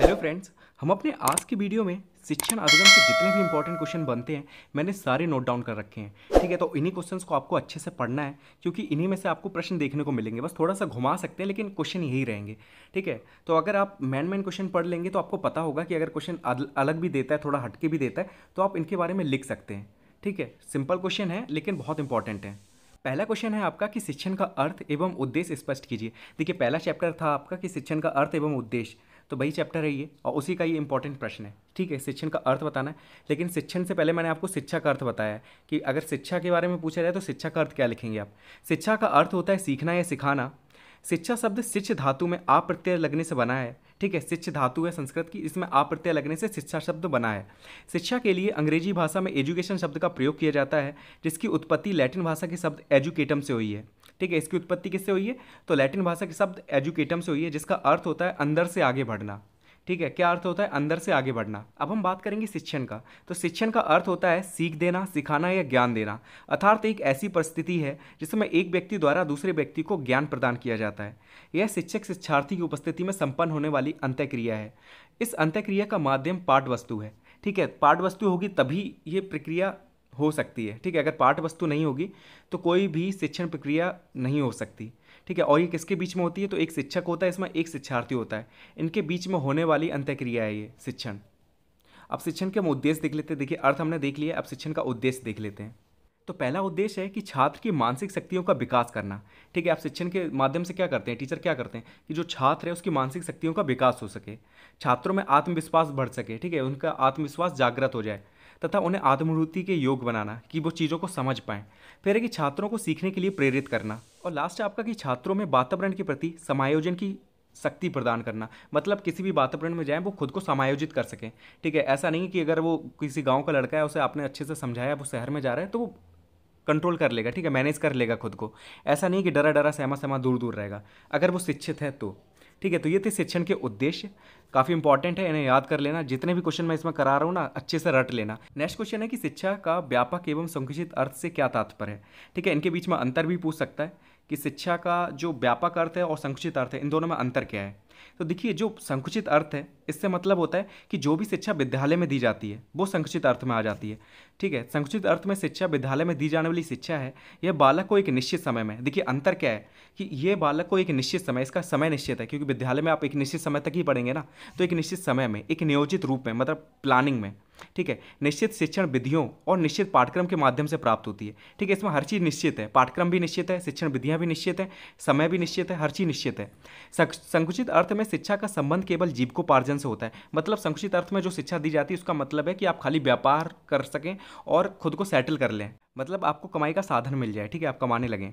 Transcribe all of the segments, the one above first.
hello friends हम अपने आज की वीडियो में शिक्षण अधिगम के जितने भी इंपॉर्टेंट क्वेश्चन बनते हैं मैंने सारे नोट डाउन कर रखे हैं ठीक है तो इन्हीं क्वेश्चंस को आपको अच्छे से पढ़ना है क्योंकि इन्हीं में से आपको प्रश्न देखने को मिलेंगे बस थोड़ा सा घुमा सकते हैं लेकिन क्वेश्चन यही रहेंगे ठीक है तो अगर आप मैन मैन क्वेश्चन पढ़ लेंगे तो आपको पता होगा कि अगर क्वेश्चन अलग भी देता है थोड़ा हटके भी देता है तो आप इनके बारे में लिख सकते हैं ठीक है सिंपल क्वेश्चन है लेकिन बहुत इंपॉर्टेंट है पहला क्वेश्चन है आपका कि शिक्षण का अर्थ एवं उद्देश्य स्पष्ट कीजिए देखिए पहला चैप्टर था आपका कि शिक्षण का अर्थ एवं उद्देश्य तो वही चैप्टर है ये और उसी का ये इंपॉर्टेंट प्रश्न है ठीक है शिक्षण का अर्थ बताना है लेकिन शिक्षण से पहले मैंने आपको शिक्षा का अर्थ बताया कि अगर शिक्षा के बारे में पूछा जाए तो शिक्षा का अर्थ क्या लिखेंगे आप शिक्षा का अर्थ होता है सीखना या सिखाना शिक्षा शब्द शिक्ष धातु में आप प्रत्यय लगने से बना है ठीक है शिक्षा धातु है संस्कृत की इसमें आप्रत्यय लगने से शिक्षा शब्द बना है शिक्षा के लिए अंग्रेजी भाषा में एजुकेशन शब्द का प्रयोग किया जाता है जिसकी उत्पत्ति लैटिन भाषा के शब्द एजुकेटम से हुई है ठीक है इसकी उत्पत्ति किससे हुई है तो लैटिन भाषा के शब्द एजुकेटम से हुई है जिसका अर्थ होता है अंदर से आगे बढ़ना ठीक है क्या अर्थ होता है अंदर से आगे बढ़ना अब हम बात करेंगे शिक्षण का तो शिक्षण का अर्थ होता है सीख देना सिखाना या ज्ञान देना अर्थात एक ऐसी परिस्थिति है जिसमें एक व्यक्ति द्वारा दूसरे व्यक्ति को ज्ञान प्रदान किया जाता है यह शिक्षक शिक्षार्थी की उपस्थिति में संपन्न होने वाली अंत्यक्रिया है इस अंत्यक्रिया का माध्यम पाठ वस्तु है ठीक है पाठ वस्तु होगी तभी ये प्रक्रिया हो सकती है ठीक है अगर पाठ वस्तु नहीं होगी तो कोई भी शिक्षण प्रक्रिया नहीं हो सकती ठीक है और ये किसके बीच में होती है तो एक शिक्षक होता है इसमें एक शिक्षार्थी होता है इनके बीच में होने वाली अंत्यक्रिया है ये शिक्षण अब शिक्षण के हम उद्देश्य देख लेते हैं देखिए अर्थ हमने देख लिया अब शिक्षण का उद्देश्य देख लेते हैं तो पहला उद्देश्य है कि छात्र की मानसिक शक्तियों का विकास करना ठीक है आप शिक्षण के माध्यम से क्या करते हैं टीचर क्या करते हैं कि जो छात्र है उसकी मानसिक शक्तियों का विकास हो सके छात्रों में आत्मविश्वास बढ़ सके ठीक है उनका आत्मविश्वास जागृत हो जाए तथा उन्हें आत्मवृत्ति के योग बनाना कि वो चीज़ों को समझ पाएँ फिर है कि छात्रों को सीखने के लिए प्रेरित करना और लास्ट आपका कि छात्रों में वातावरण के प्रति समायोजन की शक्ति प्रदान करना मतलब किसी भी वातावरण में जाएं वो खुद को समायोजित कर सकें ठीक है ऐसा नहीं कि अगर वो किसी गांव का लड़का है उसे आपने अच्छे से समझाया वो शहर में जा रहा है तो वो कंट्रोल कर लेगा ठीक है मैनेज कर लेगा खुद को ऐसा नहीं कि डरा डरा सहमा सहमा दूर दूर रहेगा अगर वो शिक्षित है तो ठीक है तो ये थे शिक्षण के उद्देश्य काफ़ी इंपॉर्टेंट है इन्हें याद कर लेना जितने भी क्वेश्चन मैं इसमें करा रहा हूँ ना अच्छे से रट लेना नेक्स्ट क्वेश्चन है कि शिक्षा का व्यापक एवं संकुचित अर्थ से क्या तात्पर्य है ठीक है इनके बीच में अंतर भी पूछ सकता है कि शिक्षा का जो व्यापक अर्थ है और संकुचित अर्थ है इन दोनों में अंतर क्या है तो देखिए जो संकुचित अर्थ है इससे मतलब होता है कि जो भी शिक्षा विद्यालय में दी जाती है वो संकुचित अर्थ में आ जाती है ठीक है संकुचित अर्थ में शिक्षा विद्यालय में दी जाने वाली शिक्षा है यह बालक को एक निश्चित समय में देखिए अंतर क्या है कि ये बालक को एक निश्चित समय इसका समय निश्चित है क्योंकि विद्यालय में आप एक निश्चित समय तक ही पढ़ेंगे ना तो एक निश्चित समय में एक नियोजित रूप में मतलब प्लानिंग में ठीक है निश्चित शिक्षण विधियों और निश्चित पाठ्यक्रम के माध्यम से प्राप्त होती है ठीक है इसमें हर चीज़ निश्चित है पाठ्यक्रम भी निश्चित है शिक्षण विधियाँ भी निश्चित है समय भी निश्चित है हर चीज़ निश्चित है संकुचित अर्थ अर्थ में शिक्षा का संबंध केवल जीविकोपार्जन से होता है मतलब संकुचित अर्थ में जो शिक्षा दी जाती है उसका मतलब है कि आप खाली व्यापार कर सकें और खुद को सेटल कर लें मतलब आपको कमाई का साधन मिल जाए ठीक है आप कमाने लगें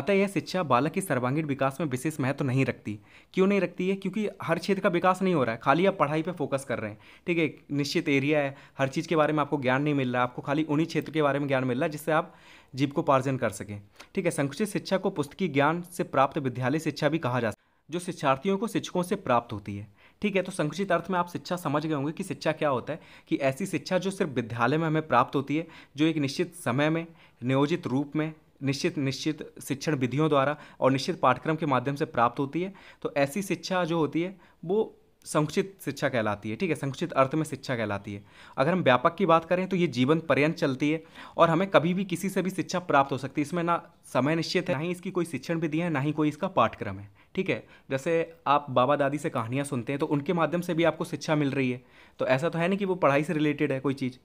अतः यह शिक्षा बालक की सर्वांगीण विकास में विशेष महत्व तो नहीं रखती क्यों नहीं रखती है क्योंकि हर क्षेत्र का विकास नहीं हो रहा है खाली आप पढ़ाई पे फोकस कर रहे हैं ठीक है निश्चित एरिया है हर चीज़ के बारे में आपको ज्ञान नहीं मिल रहा आपको खाली उन्हीं क्षेत्र के बारे में ज्ञान मिल रहा है जिससे आप जीव कर सकें ठीक है संकुचित शिक्षा को पुस्तकीय ज्ञान से प्राप्त विद्यालय शिक्षा भी कहा जा जो शिक्षार्थियों को शिक्षकों से प्राप्त होती है ठीक है तो संकुचित अर्थ में आप शिक्षा समझ गए होंगे कि शिक्षा क्या होता है कि ऐसी शिक्षा जो सिर्फ विद्यालय में हमें प्राप्त होती है जो एक निश्चित समय में नियोजित रूप में निश्चित निश्चित शिक्षण विधियों द्वारा और निश्चित पाठ्यक्रम के माध्यम से प्राप्त होती है तो ऐसी शिक्षा जो होती है वो संकुचित शिक्षा कहलाती है ठीक है संकुचित अर्थ में शिक्षा कहलाती है अगर हम व्यापक की बात करें तो ये जीवन पर्यंत चलती है और हमें कभी भी किसी से भी शिक्षा प्राप्त हो सकती है इसमें ना समय निश्चित है ना ही इसकी कोई शिक्षण विधि है ना ही कोई इसका पाठ्यक्रम है ठीक है जैसे आप बाबा दादी से कहानियाँ सुनते हैं तो उनके माध्यम से भी आपको शिक्षा मिल रही है तो ऐसा तो है नहीं कि वो पढ़ाई से रिलेटेड है कोई चीज़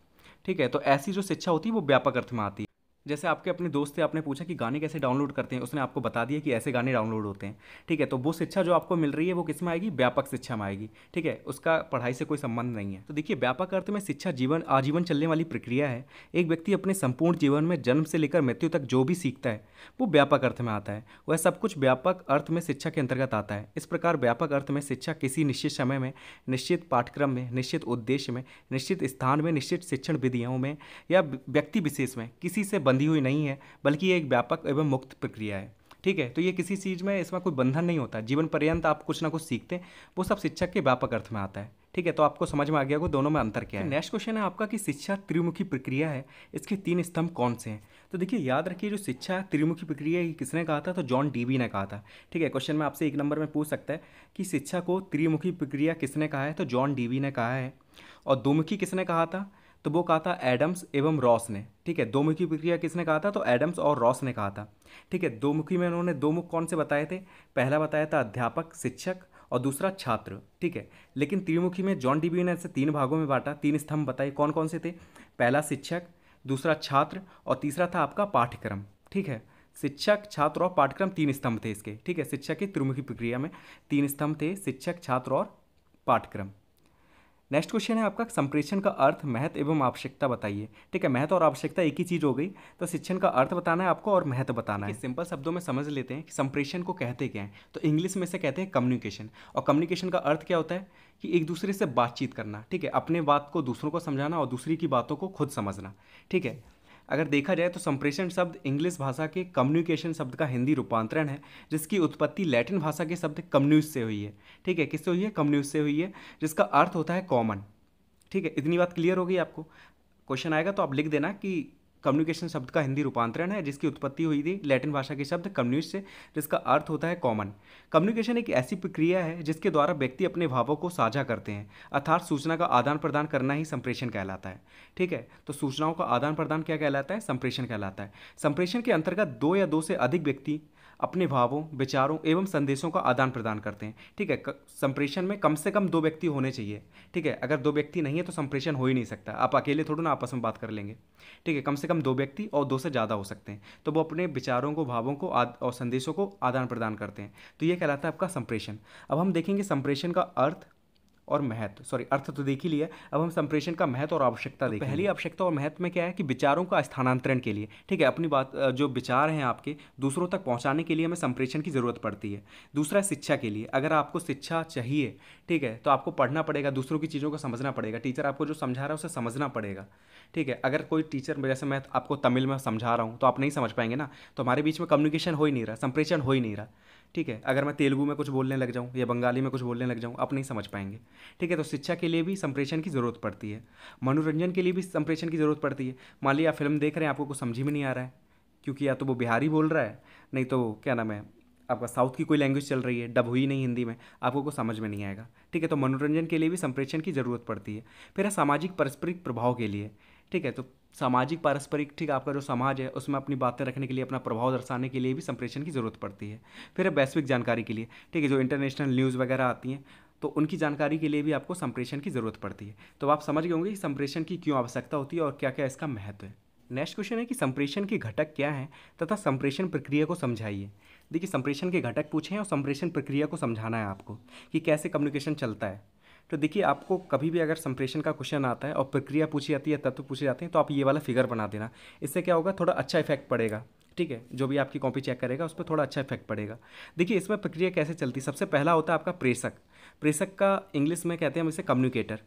ठीक है तो ऐसी जो शिक्षा होती है वो व्यापक अर्थ में आती है जैसे आपके अपने दोस्त से आपने पूछा कि गाने कैसे डाउनलोड करते हैं उसने आपको बता दिया कि ऐसे गाने डाउनलोड होते हैं ठीक है तो वो शिक्षा जो आपको मिल रही है वो किस में आएगी व्यापक शिक्षा में आएगी ठीक है उसका पढ़ाई से कोई संबंध नहीं है तो देखिए व्यापक अर्थ में शिक्षा जीवन आजीवन चलने वाली प्रक्रिया है एक व्यक्ति अपने संपूर्ण जीवन में जन्म से लेकर मृत्यु तक जो भी सीखता है वो व्यापक अर्थ में आता है वह सब कुछ व्यापक अर्थ में शिक्षा के अंतर्गत आता है इस प्रकार व्यापक अर्थ में शिक्षा किसी निश्चित समय में निश्चित पाठ्यक्रम में निश्चित उद्देश्य में निश्चित स्थान में निश्चित शिक्षण विधियों में या व्यक्ति विशेष में किसी से बंद बंधी हुई नहीं है बल्कि ये एक व्यापक एवं मुक्त प्रक्रिया है ठीक है तो ये किसी चीज़ में इसमें कोई बंधन नहीं होता जीवन पर्यंत आप कुछ ना कुछ सीखते हैं वो सब शिक्षक के व्यापक अर्थ में आता है ठीक है तो आपको समझ में आ गया को दोनों में अंतर क्या है नेक्स्ट क्वेश्चन है आपका कि शिक्षा त्रिमुखी प्रक्रिया है इसके तीन स्तंभ कौन से हैं तो देखिए याद रखिए जो शिक्षा त्रिमुखी प्रक्रिया है किसने कहा था तो जॉन डीबी ने कहा था ठीक है क्वेश्चन में आपसे एक नंबर में पूछ सकता है कि शिक्षा को त्रिमुखी प्रक्रिया किसने कहा है तो जॉन डीबी ने कहा है और दोमुखी किसने कहा था तो वो कहा था एडम्स एवं रॉस ने ठीक है दो मुखी प्रक्रिया किसने कहा था तो एडम्स और रॉस ने कहा था ठीक है दो मुखी में उन्होंने दो मुख कौन से बताए थे पहला बताया था अध्यापक शिक्षक और दूसरा छात्र ठीक है लेकिन त्रिमुखी में जॉन डीबी ने ऐसे तीन भागों में बांटा तीन स्तंभ बताए कौन कौन से थे पहला शिक्षक दूसरा छात्र और तीसरा था आपका पाठ्यक्रम ठीक है शिक्षक छात्र और पाठ्यक्रम तीन स्तंभ थे इसके ठीक है शिक्षक की त्रिमुखी प्रक्रिया में तीन स्तंभ थे शिक्षक छात्र और पाठ्यक्रम नेक्स्ट क्वेश्चन है आपका संप्रेषण का अर्थ महत्व एवं आवश्यकता बताइए ठीक है महत्व और आवश्यकता एक ही चीज़ हो गई तो शिक्षण का अर्थ बताना है आपको और महत्व बताना है सिंपल शब्दों में समझ लेते हैं कि संप्रेषण को कहते क्या हैं तो इंग्लिश में से कहते हैं कम्युनिकेशन और कम्युनिकेशन का अर्थ क्या होता है कि एक दूसरे से बातचीत करना ठीक है अपने बात को दूसरों को समझाना और दूसरी की बातों को खुद समझना ठीक है अगर देखा जाए तो संप्रेषण शब्द इंग्लिश भाषा के कम्युनिकेशन शब्द का हिंदी रूपांतरण है जिसकी उत्पत्ति लैटिन भाषा के शब्द कम्युनिस से हुई है ठीक है किससे हुई है कम्युनिस से हुई है जिसका अर्थ होता है कॉमन ठीक है इतनी बात क्लियर हो गई आपको क्वेश्चन आएगा तो आप लिख देना कि कम्युनिकेशन शब्द का हिंदी रूपांतरण है जिसकी उत्पत्ति हुई थी लैटिन भाषा के शब्द कम्युनिस्ट से जिसका अर्थ होता है कॉमन कम्युनिकेशन एक ऐसी प्रक्रिया है जिसके द्वारा व्यक्ति अपने भावों को साझा करते हैं अर्थात सूचना का आदान प्रदान करना ही संप्रेषण कहलाता है ठीक है तो सूचनाओं का आदान प्रदान क्या कहलाता है संप्रेषण कहलाता है संप्रेषण के अंतर्गत दो या दो से अधिक व्यक्ति अपने भावों विचारों एवं संदेशों का आदान प्रदान करते हैं ठीक है संप्रेषण में कम से कम दो व्यक्ति होने चाहिए ठीक है अगर दो व्यक्ति नहीं है तो संप्रेषण हो ही नहीं सकता आप अकेले थोड़ा ना आपस में बात कर लेंगे ठीक है कम से कम दो व्यक्ति और दो से ज़्यादा हो सकते हैं तो वो अपने विचारों को भावों को आद, और संदेशों को आदान प्रदान करते हैं तो ये कहलाता है आपका संप्रेषण अब हम देखेंगे संप्रेषण का अर्थ और महत्व सॉरी अर्थ तो देख ही लिया अब हम संप्रेषण का महत्व और आवश्यकता तो देखें पहली आवश्यकता और महत्व में क्या है कि विचारों का स्थानांतरण के लिए ठीक है अपनी बात जो विचार हैं आपके दूसरों तक पहुँचाने के लिए हमें संप्रेषण की ज़रूरत पड़ती है दूसरा शिक्षा के लिए अगर आपको शिक्षा चाहिए ठीक है तो आपको पढ़ना पड़ेगा दूसरों की चीज़ों को समझना पड़ेगा टीचर आपको जो समझा रहा है उसे समझना पड़ेगा ठीक है अगर कोई टीचर जैसे मैं आपको तमिल में समझा रहा हूँ तो आप नहीं समझ पाएंगे ना तो हमारे बीच में कम्युनिकेशन हो ही नहीं रहा संप्रेषण हो ही नहीं रहा ठीक है अगर मैं तेलुगू में कुछ बोलने लग जाऊँ या बंगाली में कुछ बोलने लग जाऊँ आप नहीं समझ पाएंगे ठीक है तो शिक्षा के लिए भी संप्रेषण की ज़रूरत पड़ती है मनोरंजन के लिए भी संप्रेषण की ज़रूरत पड़ती है मान लिया आप फिल्म देख रहे हैं आपको कुछ समझ में नहीं आ रहा है क्योंकि या तो वो बिहारी बोल रहा है नहीं तो क्या नाम है आपका साउथ की कोई लैंग्वेज चल रही है डब हुई नहीं हिंदी में आपको कुछ समझ में नहीं आएगा ठीक है तो मनोरंजन के लिए भी संप्रेषण की ज़रूरत पड़ती है फिर है सामाजिक पारस्परिक प्रभाव के लिए ठीक है तो सामाजिक पारस्परिक ठीक आपका जो समाज है उसमें अपनी बातें रखने के लिए अपना प्रभाव दर्शाने के लिए भी संप्रेषण की ज़रूरत पड़ती है फिर है वैश्विक जानकारी के लिए ठीक है जो इंटरनेशनल न्यूज़ वगैरह आती हैं तो उनकी जानकारी के लिए भी आपको संप्रेषण की ज़रूरत पड़ती है तो आप समझ गए होंगे कि संप्रेषण की क्यों आवश्यकता होती है और क्या क्या इसका महत्व है नेक्स्ट क्वेश्चन है कि संप्रेषण के घटक क्या हैं तथा संप्रेषण प्रक्रिया को समझाइए देखिए संप्रेषण के घटक पूछे हैं और संप्रेषण प्रक्रिया को समझाना है आपको कि कैसे कम्युनिकेशन चलता है तो देखिए आपको कभी भी अगर संप्रेषण का क्वेश्चन आता है और प्रक्रिया पूछी जाती है तत्व पूछे जाते हैं तो आप ये वाला फिगर बना देना इससे क्या होगा थोड़ा अच्छा इफेक्ट पड़ेगा ठीक है जो भी आपकी कॉपी चेक करेगा उस पर थोड़ा अच्छा इफेक्ट पड़ेगा देखिए इसमें प्रक्रिया कैसे चलती सबसे पहला होता है आपका प्रेषक प्रेषक का इंग्लिश में कहते हैं हम इसे कम्युनिकेटर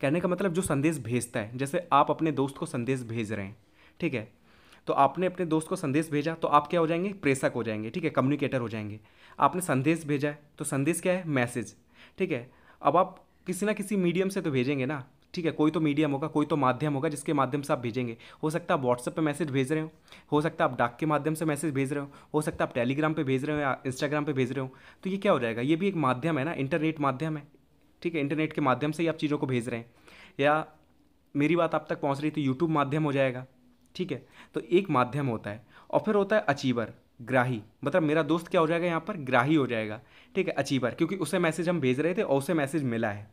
कहने का मतलब जो संदेश भेजता है जैसे आप अपने दोस्त को संदेश भेज रहे हैं ठीक है तो आपने अपने दोस्त को संदेश भेजा तो आप क्या हो जाएंगे प्रेषक हो जाएंगे ठीक है कम्युनिकेटर हो जाएंगे आपने संदेश भेजा है तो संदेश क्या है मैसेज ठीक है अब आप किसी ना किसी मीडियम से तो भेजेंगे ना ठीक है कोई तो मीडियम होगा कोई तो माध्यम होगा जिसके माध्यम से आप भेजेंगे हो सकता है आप व्हाट्सएप पे मैसेज भेज रहे हो हो सकता है आप डाक के माध्यम से मैसेज भेज रहे हो हो सकता है आप टेलीग्राम पे भेज रहे हो या इंस्टाग्राम पे भेज रहे हो तो ये क्या हो जाएगा ये भी एक माध्यम है ना इंटरनेट माध्यम है ठीक है इंटरनेट के माध्यम से ही आप चीज़ों को भेज रहे हैं या मेरी बात आप तक पहुँच रही तो यूट्यूब माध्यम हो जाएगा ठीक है तो एक माध्यम होता है और फिर होता है अचीवर ग्राही मतलब मेरा दोस्त क्या हो जाएगा यहाँ पर ग्राही हो जाएगा ठीक है अचीवर क्योंकि उसे मैसेज हम भेज रहे थे और उसे मैसेज मिला है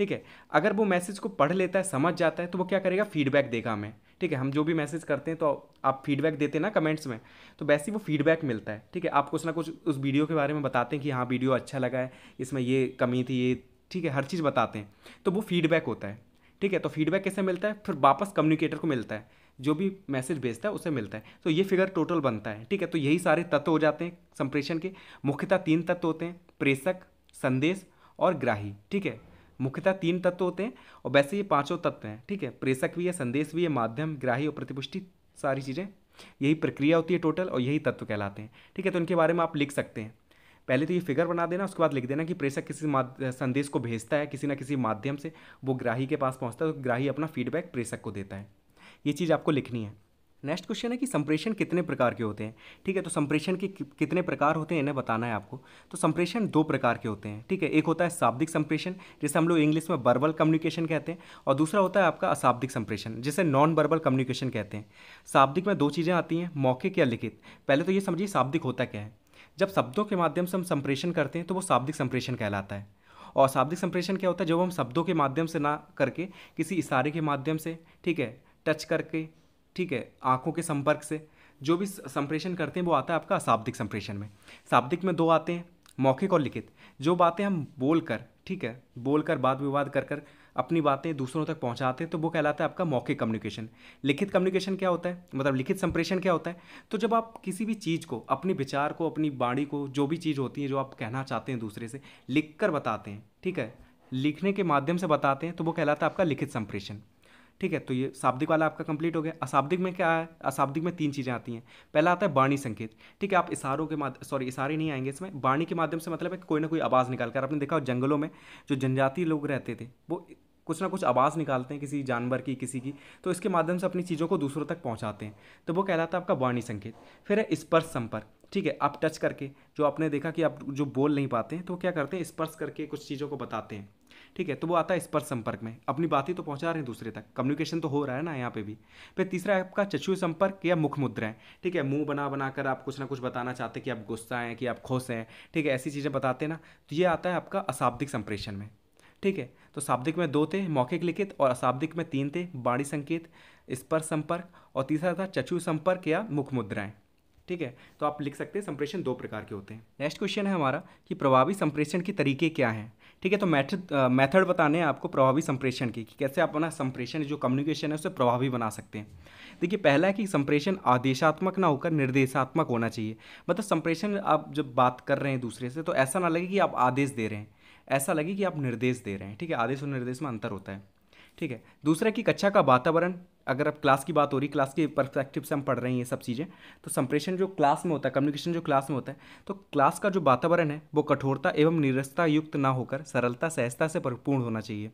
ठीक है अगर वो मैसेज को पढ़ लेता है समझ जाता है तो वो क्या करेगा फीडबैक देगा हमें ठीक है हम जो भी मैसेज करते हैं तो आप फीडबैक देते हैं ना कमेंट्स में तो वैसे ही वो फीडबैक मिलता है ठीक है आप कुछ ना कुछ उस वीडियो के बारे में बताते हैं कि हाँ वीडियो अच्छा लगा है इसमें ये कमी थी ये ठीक है हर चीज़ बताते हैं तो वो फीडबैक होता है ठीक है तो फीडबैक कैसे मिलता है फिर वापस कम्युनिकेटर को मिलता है जो भी मैसेज भेजता है उसे मिलता है तो ये फिगर टोटल बनता है ठीक है तो यही सारे तत्व हो जाते हैं संप्रेषण के मुख्यतः तीन तत्व होते हैं प्रेषक संदेश और ग्राही ठीक है मुख्यतः तीन तत्व होते हैं और वैसे ये पाँचों तत्व हैं ठीक है प्रेषक भी है संदेश भी है माध्यम ग्राही और प्रतिपुष्टि सारी चीज़ें यही प्रक्रिया होती है टोटल और यही तत्व कहलाते हैं ठीक है तो इनके बारे में आप लिख सकते हैं पहले तो ये फिगर बना देना उसके बाद लिख देना कि प्रेषक किसी संदेश को भेजता है किसी ना किसी माध्यम से वो ग्राही के पास पहुँचता है तो ग्राही अपना फीडबैक प्रेषक को देता है ये चीज़ आपको लिखनी है नेक्स्ट क्वेश्चन है कि संप्रेषण कितने प्रकार के होते हैं ठीक है तो संप्रेषण के कितने प्रकार होते हैं इन्हें बताना है आपको तो संप्रेषण दो प्रकार के होते हैं ठीक है एक होता है शाब्दिक संप्रेषण जिसे हम लोग इंग्लिश में बर्बल कम्युनिकेशन कहते हैं और दूसरा होता है आपका अशाब्दिक संप्रेषण जिसे नॉन बर्बल कम्युनिकेशन कहते हैं शाब्दिक में दो चीज़ें आती हैं मौखिक या लिखित पहले तो ये समझिए शाब्दिक होता क्या है जब शब्दों के माध्यम से हम संप्रेषण करते हैं तो वो शाब्दिक संप्रेषण कहलाता है और शाब्दिक संप्रेषण क्या होता है जब हम शब्दों के माध्यम से ना करके किसी इशारे के माध्यम से ठीक है टच करके ठीक है आँखों के संपर्क से जो भी संप्रेषण करते हैं वो आता है आपका अशाब्दिक संप्रेषण में शाब्दिक में दो आते हैं मौखिक और लिखित जो बातें हम बोल कर ठीक है बोलकर वाद विवाद कर कर अपनी बातें दूसरों तक पहुंचाते हैं तो वो कहलाता है आपका मौखिक कम्युनिकेशन लिखित कम्युनिकेशन क्या होता है मतलब लिखित संप्रेषण क्या होता है तो जब आप किसी भी चीज़ को अपने विचार को अपनी बाणी को जो भी चीज़ होती है जो आप कहना चाहते हैं दूसरे से लिख कर बताते हैं ठीक है लिखने के माध्यम से बताते हैं तो वो कहलाता है आपका लिखित संप्रेषण ठीक है तो ये शाब्दिक वाला आपका कंप्लीट हो गया अशाब्दिक में क्या है अशाब्दिक में तीन चीज़ें आती हैं पहला आता है बाणी संकेत ठीक है आप इशारों के माध्यम सॉरी इशारे नहीं आएंगे इसमें बाणी के माध्यम से मतलब है कोई ना कोई आवाज़ निकाल कर आपने देखा हो जंगलों में जो जनजातीय लोग रहते थे वो कुछ ना कुछ आवाज़ निकालते हैं किसी जानवर की किसी की तो इसके माध्यम से अपनी चीज़ों को दूसरों तक पहुँचाते हैं तो वो कहलाता है आपका वाणी संकेत फिर है स्पर्श संपर्क ठीक है आप टच करके जो आपने देखा कि आप जो बोल नहीं पाते हैं तो क्या करते हैं स्पर्श करके कुछ चीज़ों को बताते हैं ठीक है तो वो आता है स्पर्श संपर्क में अपनी बात ही तो पहुंचा रहे हैं दूसरे तक कम्युनिकेशन तो हो रहा है ना यहाँ पे भी फिर तीसरा आपका चचु संपर्क या मुख मुद्राएं ठीक है मुंह बना बना कर आप कुछ ना कुछ बताना चाहते हैं कि आप गुस्सा हैं कि आप खुश हैं ठीक है ऐसी चीज़ें बताते हैं ना तो ये आता है आपका अशाब्दिक संप्रेषण में ठीक है तो शाब्दिक में दो थे मौखिक लिखित और अशाब्दिक में तीन थे बाणी संकेत स्पर्श संपर्क और तीसरा था चचु संपर्क या मुख मुद्राएं ठीक है तो आप लिख सकते हैं संप्रेषण दो प्रकार के होते हैं नेक्स्ट क्वेश्चन है हमारा कि प्रभावी संप्रेषण के तरीके क्या हैं ठीक है तो मैथड मैथड बताने हैं आपको प्रभावी संप्रेषण की कि कैसे आप अपना संप्रेषण जो कम्युनिकेशन है उसे प्रभावी बना सकते हैं देखिए पहला है कि संप्रेषण आदेशात्मक ना होकर निर्देशात्मक होना चाहिए मतलब संप्रेषण आप जब बात कर रहे हैं दूसरे से तो ऐसा ना लगे कि आप आदेश दे रहे हैं ऐसा लगे कि आप निर्देश दे रहे हैं ठीक है आदेश और निर्देश में अंतर होता है ठीक है दूसरा कि कक्षा का वातावरण अगर अब क्लास की बात हो रही क्लास के परस्पेक्टिव से हम पढ़ रहे हैं ये सब चीज़ें तो संप्रेषण जो क्लास में होता है कम्युनिकेशन जो क्लास में होता है तो क्लास का जो वातावरण है वो कठोरता एवं निरस्ता युक्त ना होकर सरलता सहजता से परिपूर्ण होना चाहिए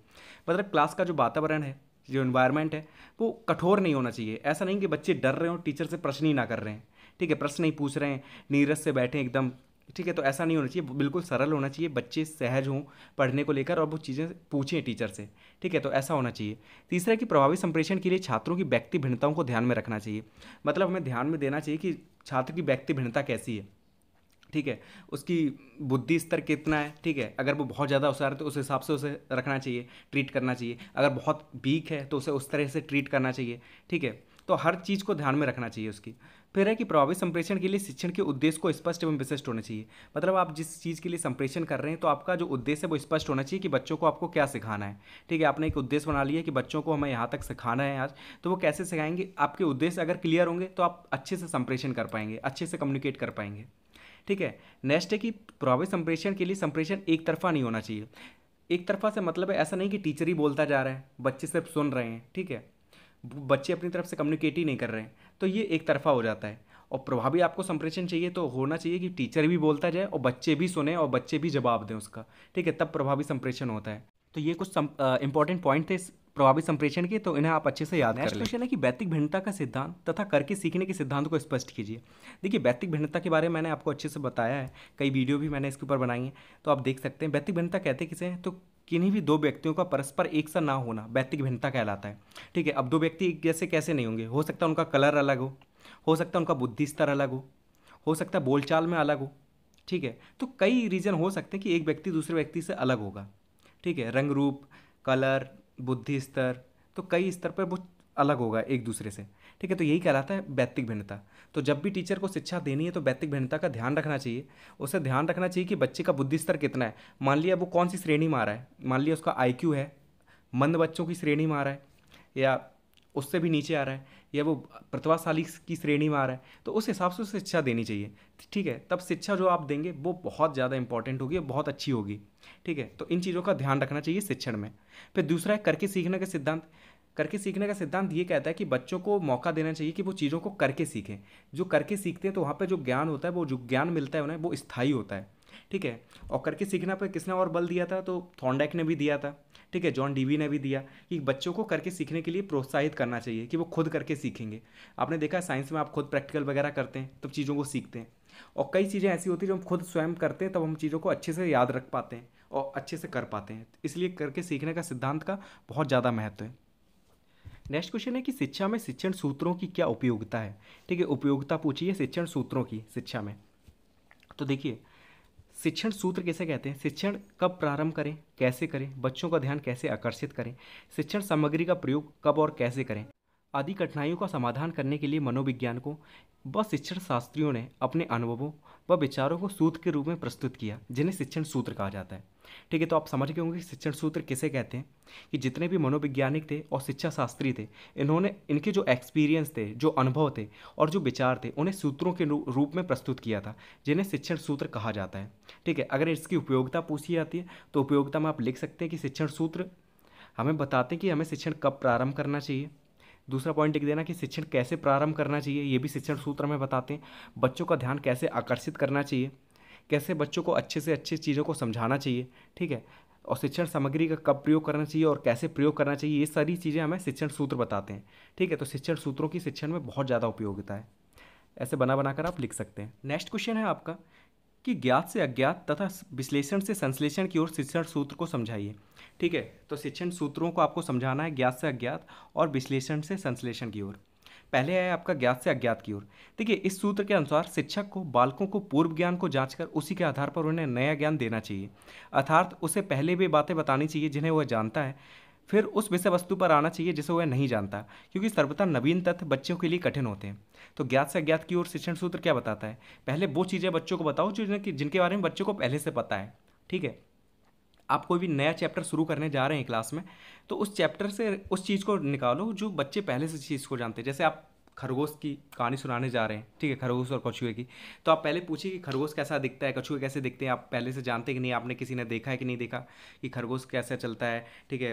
मतलब क्लास का जो वातावरण है जो इन्वायरमेंट है वो कठोर नहीं होना चाहिए ऐसा नहीं कि बच्चे डर रहे हो टीचर से प्रश्न ही ना कर रहे हैं ठीक है प्रश्न नहीं पूछ रहे हैं नीरस से बैठे एकदम ठीक है तो ऐसा नहीं होना चाहिए बिल्कुल सरल होना चाहिए बच्चे सहज हों पढ़ने को लेकर और वो चीज़ें पूछें टीचर से ठीक है तो ऐसा होना चाहिए तीसरा कि प्रभावी संप्रेषण के लिए छात्रों की व्यक्ति भिन्नताओं को ध्यान में रखना चाहिए मतलब हमें ध्यान में देना चाहिए कि छात्र की व्यक्ति भिन्नता कैसी है ठीक है उसकी बुद्धि स्तर कितना है ठीक है अगर वो बहुत ज़्यादा होशियार है तो उस हिसाब से उसे रखना चाहिए ट्रीट करना चाहिए अगर बहुत वीक है तो उसे उस तरह से ट्रीट करना चाहिए ठीक है तो हर चीज़ को ध्यान में रखना चाहिए उसकी फिर है कि प्रभावी संप्रेषण के लिए शिक्षण के उद्देश्य को स्पष्ट एवं विशिष्ट होना चाहिए मतलब आप जिस चीज़ के लिए संप्रेषण कर रहे हैं तो आपका जो उद्देश्य है वो स्पष्ट होना चाहिए कि बच्चों को आपको क्या सिखाना है ठीक है आपने एक उद्देश्य बना लिया कि बच्चों को हमें यहाँ तक सिखाना है आज तो वो कैसे सिखाएंगे आपके उद्देश्य अगर क्लियर होंगे तो आप अच्छे से संप्रेषण कर पाएंगे अच्छे से कम्युनिकेट कर पाएंगे ठीक है नेक्स्ट है कि प्रभावी संप्रेषण के लिए संप्रेषण एक तरफा नहीं होना चाहिए एक तरफा से मतलब है ऐसा नहीं कि टीचर ही बोलता जा रहा है बच्चे सिर्फ सुन रहे हैं ठीक है बच्चे अपनी तरफ से कम्युनिकेट ही नहीं कर रहे हैं तो ये एक तरफा हो जाता है और प्रभावी आपको संप्रेषण चाहिए तो होना चाहिए कि टीचर भी बोलता जाए और बच्चे भी सुने और बच्चे भी जवाब दें उसका ठीक है तब प्रभावी संप्रेषण होता है तो ये कुछ इंपॉर्टेंट पॉइंट थे इस प्रभावी संप्रेषण के तो इन्हें आप अच्छे से याद नेक्स्ट क्वेश्चन है कि वैतिक भिन्नता का सिद्धांत तथा करके सीखने के सिद्धांत को स्पष्ट कीजिए देखिए वैतिक भिन्नता के बारे में मैंने आपको अच्छे से बताया है कई वीडियो भी मैंने इसके ऊपर बनाई है तो आप देख सकते हैं वैतिक भिन्नता कहते किसे हैं तो किन्हीं भी दो व्यक्तियों का परस्पर एक सा ना होना वैतिक भिन्नता कहलाता है ठीक है अब दो व्यक्ति एक जैसे कैसे नहीं होंगे हो सकता है उनका कलर अलग हो हो सकता है उनका बुद्धि स्तर अलग हो हो सकता है बोलचाल में अलग हो ठीक है तो कई रीज़न हो सकते हैं कि एक व्यक्ति दूसरे व्यक्ति से अलग होगा ठीक है रंग रूप कलर बुद्धि स्तर तो कई स्तर पर वो अलग होगा एक दूसरे से ठीक है तो यही कहलाता है वैत्तिक भिन्नता तो जब भी टीचर को शिक्षा देनी है तो वैत्तिक भिन्नता का ध्यान रखना चाहिए उसे ध्यान रखना चाहिए कि बच्चे का बुद्धि स्तर कितना है मान लिया वो कौन सी श्रेणी में आ रहा है मान लिया उसका आई है मंद बच्चों की श्रेणी में आ रहा है या उससे भी नीचे आ रहा है या वो प्रतिभाशाली की श्रेणी में आ रहा है तो उस हिसाब से उसे शिक्षा देनी चाहिए ठीक है तब शिक्षा जो आप देंगे वो बहुत ज़्यादा इंपॉर्टेंट होगी और बहुत अच्छी होगी ठीक है तो इन चीज़ों का ध्यान रखना चाहिए शिक्षण में फिर दूसरा है करके सीखने का सिद्धांत करके सीखने का सिद्धांत ये कहता है कि बच्चों को मौका देना चाहिए कि वो चीज़ों को करके सीखें जो करके सीखते हैं तो वहाँ पर जो ज्ञान होता है वो जो ज्ञान मिलता है उन्हें वो स्थायी होता है ठीक है और करके सीखना पर किसने और बल दिया था तो थॉन्डैक ने भी दिया था ठीक है जॉन डीवी ने भी दिया कि बच्चों को करके सीखने के लिए प्रोत्साहित करना चाहिए कि वो खुद करके सीखेंगे आपने देखा साइंस में आप खुद प्रैक्टिकल वगैरह करते हैं तब चीज़ों को सीखते हैं और कई चीज़ें ऐसी होती हैं जो हम खुद स्वयं करते हैं तब हम चीज़ों को अच्छे से याद रख पाते हैं और अच्छे से कर पाते हैं इसलिए करके सीखने का सिद्धांत का बहुत ज़्यादा महत्व है नेक्स्ट क्वेश्चन है कि शिक्षा में शिक्षण सूत्रों की क्या उपयोगिता है ठीक है उपयोगिता पूछिए शिक्षण सूत्रों की शिक्षा में तो देखिए शिक्षण सूत्र कैसे कहते हैं शिक्षण कब प्रारंभ करें कैसे करें बच्चों का ध्यान कैसे आकर्षित करें शिक्षण सामग्री का प्रयोग कब और कैसे करें आदि कठिनाइयों का समाधान करने के लिए मनोविज्ञान को व शिक्षण शास्त्रियों ने अपने अनुभवों व विचारों को सूत्र के रूप में प्रस्तुत किया जिन्हें शिक्षण सूत्र कहा जाता है ठीक है तो आप समझ गए होंगे कि शिक्षण सूत्र किसे कहते हैं कि जितने भी मनोवैज्ञानिक थे और शिक्षा शास्त्री थे इन्होंने इनके जो एक्सपीरियंस थे जो अनुभव थे और जो विचार थे उन्हें सूत्रों के रूप में प्रस्तुत किया था जिन्हें शिक्षण सूत्र कहा जाता है ठीक है अगर इसकी उपयोगिता पूछी जाती है तो उपयोगिता में आप लिख सकते हैं कि शिक्षण सूत्र हमें बताते हैं कि हमें शिक्षण कब प्रारंभ करना चाहिए दूसरा पॉइंट लिख देना कि शिक्षण कैसे प्रारंभ करना चाहिए ये भी शिक्षण सूत्र में बताते हैं बच्चों का ध्यान कैसे आकर्षित करना चाहिए कैसे बच्चों को अच्छे से अच्छे चीज़ों को समझाना चाहिए ठीक है और शिक्षण सामग्री का कब प्रयोग करना चाहिए और कैसे प्रयोग करना चाहिए ये सारी चीज़ें हमें शिक्षण सूत्र बताते हैं ठीक है तो शिक्षण सूत्रों की शिक्षण में बहुत ज़्यादा उपयोगिता है ऐसे बना बनाकर आप लिख सकते हैं नेक्स्ट क्वेश्चन है आपका कि ज्ञात से अज्ञात तथा विश्लेषण से संश्लेषण की ओर शिक्षण सूत्र को समझाइए ठीक है तो शिक्षण सूत्रों को आपको समझाना है ज्ञात से अज्ञात और विश्लेषण से संश्लेषण की ओर पहले है आपका ज्ञात से अज्ञात की ओर देखिए इस सूत्र के अनुसार शिक्षक को बालकों को पूर्व ज्ञान को जांचकर उसी के आधार पर उन्हें नया ज्ञान देना चाहिए अर्थात उसे पहले भी बातें बतानी चाहिए जिन्हें वह जानता है फिर उस विषय वस्तु पर आना चाहिए जिसे वह नहीं जानता क्योंकि सर्वथा नवीन तथ्य बच्चों के लिए कठिन होते हैं तो ज्ञात से अज्ञात की ओर शिक्षण सूत्र क्या बताता है पहले वो चीज़ें बच्चों को बताओ जो जिनके बारे में बच्चों को पहले से पता है ठीक है आप कोई भी नया चैप्टर शुरू करने जा रहे हैं क्लास में तो उस चैप्टर से उस चीज़ को निकालो जो बच्चे पहले से चीज़ को जानते हैं जैसे आप खरगोश की कहानी सुनाने जा रहे हैं ठीक है खरगोश और कछुए की तो आप पहले पूछिए कि खरगोश कैसा दिखता है कछुए कैसे दिखते हैं आप पहले से जानते कि नहीं आपने किसी ने देखा है कि नहीं देखा कि खरगोश कैसा चलता है ठीक है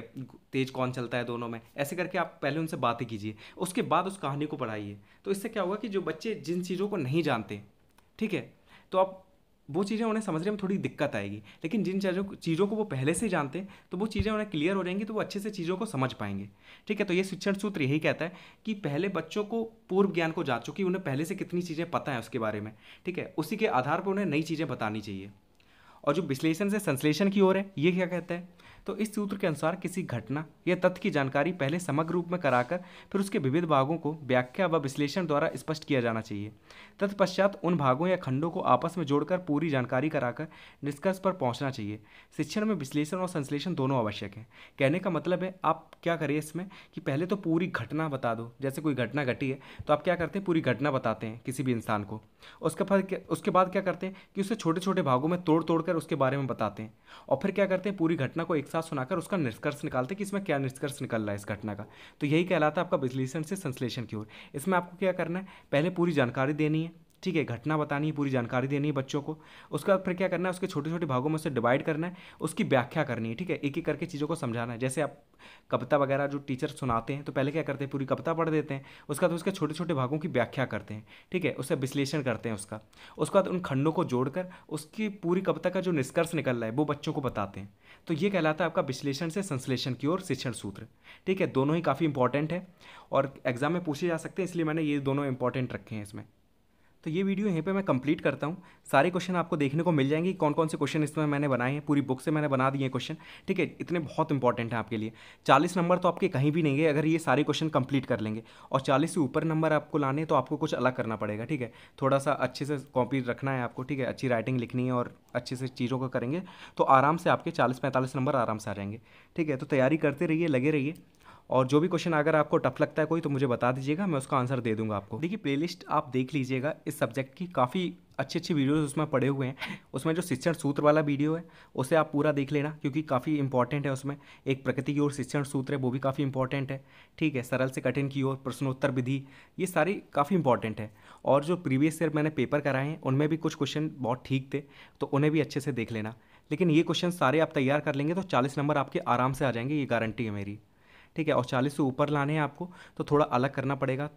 तेज कौन चलता है दोनों में ऐसे करके आप पहले उनसे बातें कीजिए उसके बाद उस कहानी को पढ़ाइए तो इससे क्या होगा कि जो बच्चे जिन चीज़ों को नहीं जानते ठीक है तो आप वो चीज़ें उन्हें समझने में थोड़ी दिक्कत आएगी लेकिन जिन चीज़ों चीज़ों को वो पहले से जानते हैं तो वो चीज़ें उन्हें क्लियर हो जाएंगी तो वो अच्छे से चीज़ों को समझ पाएंगे ठीक है तो ये शिक्षण सूत्र यही कहता है कि पहले बच्चों को पूर्व ज्ञान को जा कि उन्हें पहले से कितनी चीज़ें पता है उसके बारे में ठीक है उसी के आधार पर उन्हें नई चीज़ें बतानी चाहिए और जो विश्लेषण से संश्लेषण की ओर है ये क्या कहता है तो इस सूत्र के अनुसार किसी घटना या तथ्य की जानकारी पहले समग्र रूप में कराकर फिर उसके विविध भागों को व्याख्या व विश्लेषण द्वारा स्पष्ट किया जाना चाहिए तत्पश्चात उन भागों या खंडों को आपस में जोड़कर पूरी जानकारी कराकर निष्कर्ष पर पहुँचना चाहिए शिक्षण में विश्लेषण और संश्लेषण दोनों आवश्यक हैं कहने का मतलब है आप क्या करिए इसमें कि पहले तो पूरी घटना बता दो जैसे कोई घटना घटी है तो आप क्या करते हैं पूरी घटना बताते हैं किसी भी इंसान को उसके बाद उसके बाद क्या करते हैं कि उसे छोटे छोटे भागों में तोड़ तोड़ कर उसके बारे में बताते हैं और फिर क्या करते हैं पूरी घटना को एक साथ सुनाकर उसका निष्कर्ष निकालते कि इसमें क्या निष्कर्ष निकल रहा है इस घटना का तो यही कहलाता है आपका विश्लेषण से संश्लेषण की ओर इसमें आपको क्या करना है पहले पूरी जानकारी देनी है ठीक है घटना बतानी है पूरी जानकारी देनी है बच्चों को उसके बाद फिर क्या करना है उसके छोटे छोटे भागों में उसे डिवाइड करना है उसकी व्याख्या करनी है ठीक है एक एक करके चीज़ों को समझाना है जैसे आप कविता वगैरह जो टीचर सुनाते हैं तो पहले क्या करते हैं पूरी कविता पढ़ देते हैं उसके बाद तो उसके छोटे छोटे भागों की व्याख्या करते हैं ठीक है उसे विश्लेषण करते हैं उसका उसके बाद उन खंडों को जोड़कर उसकी पूरी कविता का जो निष्कर्ष निकल रहा है वो बच्चों को बताते हैं तो ये कहलाता है आपका विश्लेषण से संश्लेषण की ओर शिक्षण सूत्र ठीक है दोनों ही काफ़ी इंपॉर्टेंट है और एग्जाम में पूछे जा सकते हैं इसलिए मैंने ये दोनों इंपॉर्टेंट रखे हैं इसमें तो ये वीडियो यहीं पे मैं कंप्लीट करता हूँ सारे क्वेश्चन आपको देखने को मिल जाएंगे कौन कौन से क्वेश्चन इसमें मैंने बनाए हैं पूरी बुक से मैंने बना दिए क्वेश्चन ठीक है इतने बहुत इंपॉर्टेंट हैं आपके लिए चालीस नंबर तो आपके कहीं भी नहीं गए अगर ये सारे क्वेश्चन कंप्लीट कर लेंगे और चालीस से ऊपर नंबर आपको लाने तो आपको कुछ अलग करना पड़ेगा ठीक है थोड़ा सा अच्छे से कॉपी रखना है आपको ठीक है अच्छी राइटिंग लिखनी है और अच्छे से चीज़ों को करेंगे तो आराम से आपके चालीस पैंतालीस नंबर आराम से आ जाएंगे ठीक है तो तैयारी करते रहिए लगे रहिए और जो भी क्वेश्चन अगर आपको टफ लगता है कोई तो मुझे बता दीजिएगा मैं उसका आंसर दे दूंगा आपको देखिए प्लेलिस्ट आप देख लीजिएगा इस सब्जेक्ट की काफ़ी अच्छी अच्छी वीडियोस उसमें पड़े हुए हैं उसमें जो शिक्षण सूत्र वाला वीडियो है उसे आप पूरा देख लेना क्योंकि काफ़ी इंपॉर्टेंट है उसमें एक प्रकृति की ओर शिक्षण सूत्र है वो भी काफ़ी इंपॉर्टेंट है ठीक है सरल से कठिन की ओर प्रश्नोत्तर विधि ये सारी काफ़ी इंपॉर्टेंट है और जो प्रीवियस ईयर मैंने पेपर कराए हैं उनमें भी कुछ क्वेश्चन बहुत ठीक थे तो उन्हें भी अच्छे से देख लेना लेकिन ये क्वेश्चन सारे आप तैयार कर लेंगे तो चालीस नंबर आपके आराम से आ जाएंगे ये गारंटी है मेरी ठीक है और चालीस से ऊपर लाने हैं आपको तो थोड़ा अलग करना पड़ेगा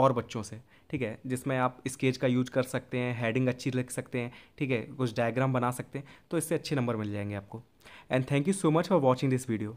और बच्चों से ठीक है जिसमें आप स्केच का यूज कर सकते हैं हेडिंग अच्छी लिख सकते हैं ठीक है कुछ डायग्राम बना सकते हैं तो इससे अच्छे नंबर मिल जाएंगे आपको and thank you so much for watching this video